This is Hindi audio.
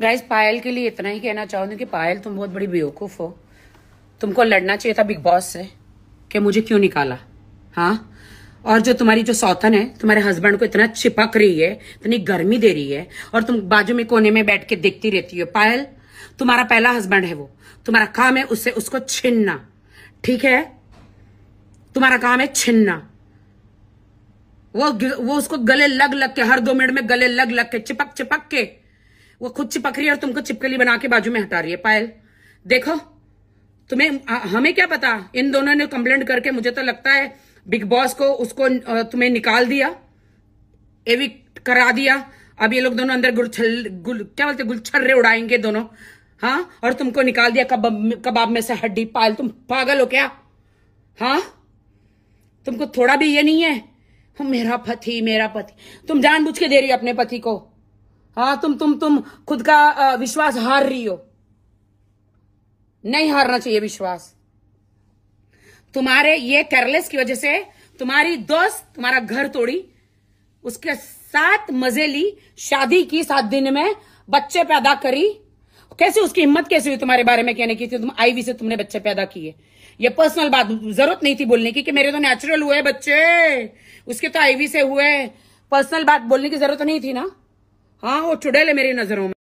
गाइज पायल के लिए इतना ही कहना चाहूंगी कि पायल तुम बहुत बड़ी बेवकूफ हो तुमको लड़ना चाहिए था बिग बॉस से कि मुझे क्यों निकाला हाँ और जो तुम्हारी जो सौतन है तुम्हारे हस्बैंड को इतना चिपक रही है इतनी गर्मी दे रही है और तुम बाजू में कोने में बैठ के देखती रहती हो पायल तुम्हारा पहला हस्बैंड है वो तुम्हारा काम है उससे उसको छीनना ठीक है तुम्हारा काम है छीनना वो वो उसको गले लग लग के हर दो मिनट में गले लग लग के चिपक चिपक के वो खुद चिपक रही है और तुमको चिपकली बना के बाजू में हटा रही है पायल देखो तुम्हें हमें क्या पता इन दोनों ने कंप्लेंट करके मुझे तो लगता है बिग बॉस को उसको तुम्हें निकाल दिया एविक करा दिया अब ये लोग दोनों अंदर गुड़छल गुल क्या बोलते गुलछर्रे उड़ाएंगे दोनों हाँ और तुमको निकाल दिया कबाब कबाब में से हड्डी पायल तुम पागल हो क्या हाँ तुमको थोड़ा भी ये नहीं है मेरा पति मेरा पति तुम जानबूझ के दे रही अपने पति को हाँ तुम तुम तुम खुद का विश्वास हार रही हो नहीं हारना चाहिए विश्वास तुम्हारे ये केयरलेस की वजह से तुम्हारी दोस्त तुम्हारा घर तोड़ी उसके साथ मजे ली शादी की सात दिन में बच्चे पैदा करी कैसे उसकी हिम्मत कैसे हुई तुम्हारे बारे में कहने की थी तो तुम आईवी से तुमने बच्चे पैदा किए ये पर्सनल बात जरूरत नहीं थी बोलने की कि मेरे तो नेचुरल हुए बच्चे उसके तो आईवी से हुए पर्सनल बात बोलने की जरूरत नहीं थी ना हाँ वो चुड़ैल है मेरी नजरों में